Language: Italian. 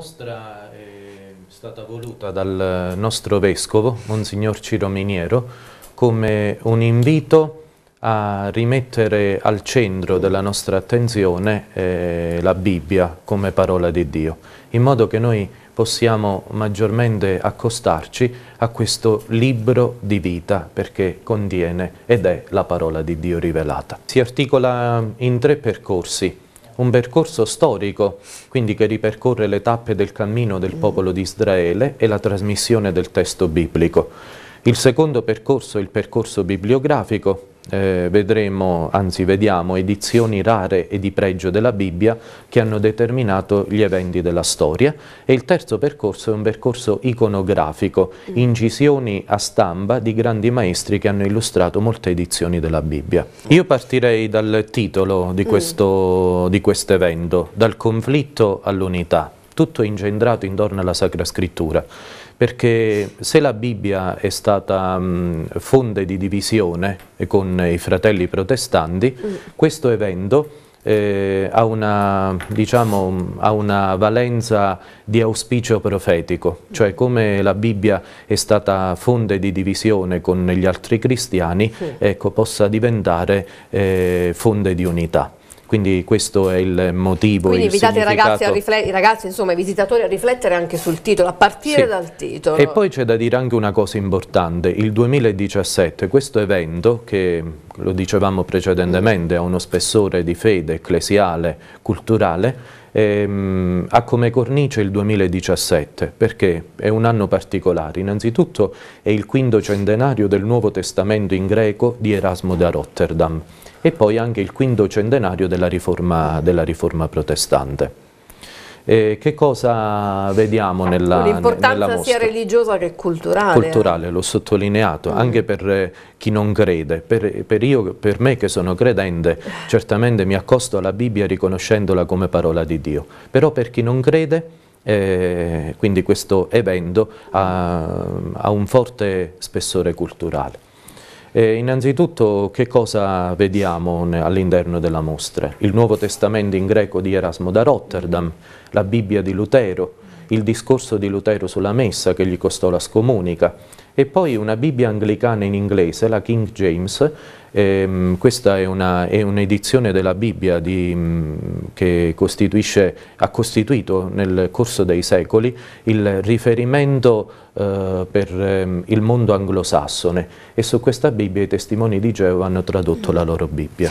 mostra ehm, è stata voluta dal nostro Vescovo, Monsignor Ciro Miniero, come un invito a rimettere al centro della nostra attenzione eh, la Bibbia come parola di Dio, in modo che noi possiamo maggiormente accostarci a questo libro di vita perché contiene ed è la parola di Dio rivelata. Si articola in tre percorsi un percorso storico, quindi che ripercorre le tappe del cammino del popolo di Israele e la trasmissione del testo biblico. Il secondo percorso è il percorso bibliografico, eh, vedremo, anzi vediamo, edizioni rare e di pregio della Bibbia che hanno determinato gli eventi della storia e il terzo percorso è un percorso iconografico, incisioni a stampa di grandi maestri che hanno illustrato molte edizioni della Bibbia. Io partirei dal titolo di mm. questo di quest evento, dal conflitto all'unità tutto è incentrato intorno alla Sacra Scrittura, perché se la Bibbia è stata mh, mm, fonte di divisione con i fratelli protestanti, mm. questo evento eh, ha, una, diciamo, ha, una, valenza di auspicio profetico, cioè come la Bibbia è stata fonte di divisione con gli altri cristiani, sì. ecco, possa diventare eh, fonte di unità. Quindi questo è il motivo. Quindi il invitate i ragazzi, i ragazzi, insomma i visitatori a riflettere anche sul titolo, a partire sì. dal titolo. E poi c'è da dire anche una cosa importante, il 2017 questo evento che lo dicevamo precedentemente ha uno spessore di fede ecclesiale, culturale, ehm, ha come cornice il 2017, perché è un anno particolare. Innanzitutto è il quinto centenario del Nuovo Testamento in greco di Erasmo da Rotterdam e poi anche il quinto centenario della riforma, della riforma protestante. Eh, che cosa vediamo ah, nella, L'importanza sia religiosa che culturale. Culturale, l'ho sottolineato, mm. anche per eh, chi non crede. Per, per, io, per me che sono credente, certamente mi accosto alla Bibbia riconoscendola come parola di Dio. Però per chi non crede... Eh, quindi questo evento ha, ha un forte spessore culturale. E innanzitutto che cosa vediamo all'interno della mostra? Il Nuovo Testamento in greco di Erasmo da Rotterdam, la Bibbia di Lutero, il discorso di Lutero sulla messa che gli costò la scomunica e poi una Bibbia anglicana in inglese, la King James, ehm, questa è, un'edizione un della Bibbia di, mh, mm, che ha costituito nel corso dei secoli il riferimento eh, per ehm, il mondo anglosassone e su questa Bibbia i testimoni di Geo hanno tradotto la loro Bibbia.